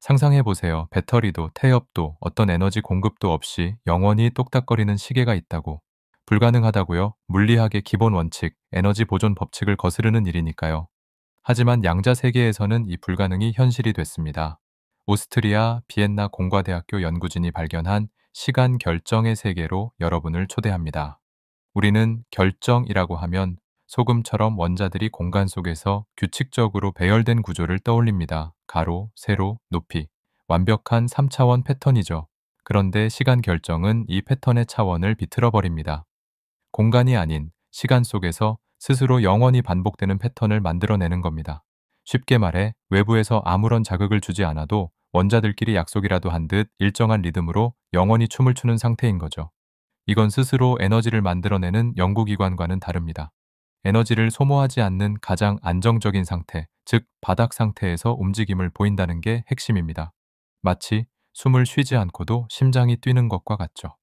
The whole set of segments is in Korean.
상상해보세요. 배터리도 태엽도 어떤 에너지 공급도 없이 영원히 똑딱거리는 시계가 있다고. 불가능하다고요? 물리학의 기본 원칙, 에너지 보존 법칙을 거스르는 일이니까요. 하지만 양자 세계에서는 이 불가능이 현실이 됐습니다. 오스트리아 비엔나 공과대학교 연구진이 발견한 시간 결정의 세계로 여러분을 초대합니다. 우리는 결정이라고 하면 소금처럼 원자들이 공간 속에서 규칙적으로 배열된 구조를 떠올립니다. 가로, 세로, 높이. 완벽한 3차원 패턴이죠. 그런데 시간 결정은 이 패턴의 차원을 비틀어버립니다. 공간이 아닌 시간 속에서 스스로 영원히 반복되는 패턴을 만들어내는 겁니다. 쉽게 말해 외부에서 아무런 자극을 주지 않아도 원자들끼리 약속이라도 한 듯 일정한 리듬으로 영원히 춤을 추는 상태인 거죠. 이건 스스로 에너지를 만들어내는 연구기관과는 다릅니다. 에너지를 소모하지 않는 가장 안정적인 상태, 즉 바닥 상태에서 움직임을 보인다는 게 핵심입니다. 마치 숨을 쉬지 않고도 심장이 뛰는 것과 같죠.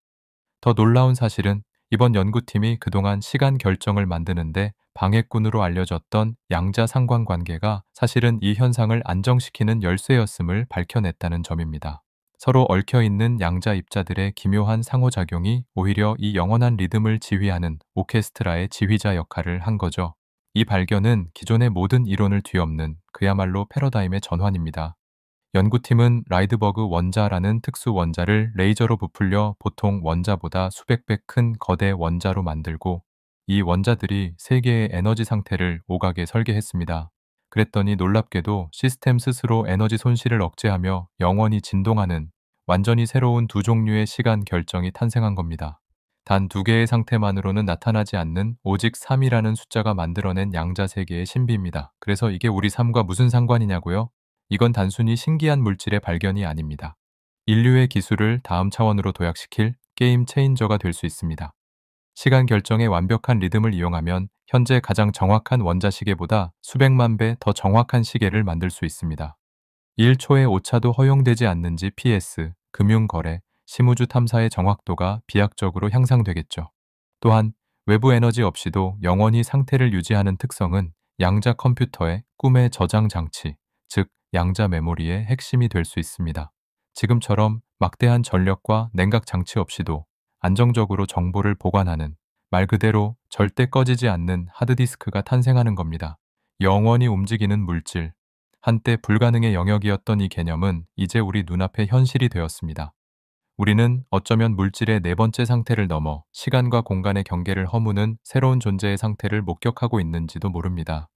더 놀라운 사실은 이번 연구팀이 그동안 시간 결정을 만드는데 방해꾼으로 알려졌던 양자 상관관계가 사실은 이 현상을 안정시키는 열쇠였음을 밝혀냈다는 점입니다. 서로 얽혀있는 양자 입자들의 기묘한 상호작용이 오히려 이 영원한 리듬을 지휘하는 오케스트라의 지휘자 역할을 한 거죠. 이 발견은 기존의 모든 이론을 뒤엎는 그야말로 패러다임의 전환입니다. 연구팀은 라이드버그 원자라는 특수 원자를 레이저로 부풀려 보통 원자보다 수백 배 큰 거대 원자로 만들고 이 원자들이 세계의 에너지 상태를 오각에 설계했습니다. 그랬더니 놀랍게도 시스템 스스로 에너지 손실을 억제하며 영원히 진동하는 완전히 새로운 두 종류의 시간 결정이 탄생한 겁니다. 단 두 개의 상태만으로는 나타나지 않는 오직 3이라는 숫자가 만들어낸 양자세계의 신비입니다. 그래서 이게 우리 삶과 무슨 상관이냐고요? 이건 단순히 신기한 물질의 발견이 아닙니다. 인류의 기술을 다음 차원으로 도약시킬 게임 체인저가 될 수 있습니다. 시간 결정의 완벽한 리듬을 이용하면 현재 가장 정확한 원자시계보다 수백만 배 더 정확한 시계를 만들 수 있습니다. 1초의 오차도 허용되지 않는지 PS, 금융거래, 심우주 탐사의 정확도가 비약적으로 향상되겠죠. 또한 외부 에너지 없이도 영원히 상태를 유지하는 특성은 양자 컴퓨터의 꿈의 저장 장치, 즉 양자 메모리의 핵심이 될 수 있습니다. 지금처럼 막대한 전력과 냉각 장치 없이도 안정적으로 정보를 보관하는 말 그대로 절대 꺼지지 않는 하드디스크가 탄생하는 겁니다. 영원히 움직이는 물질, 한때 불가능의 영역이었던 이 개념은 이제 우리 눈앞에 현실이 되었습니다. 우리는 어쩌면 물질의 네 번째 상태를 넘어 시간과 공간의 경계를 허무는 새로운 존재의 상태를 목격하고 있는지도 모릅니다.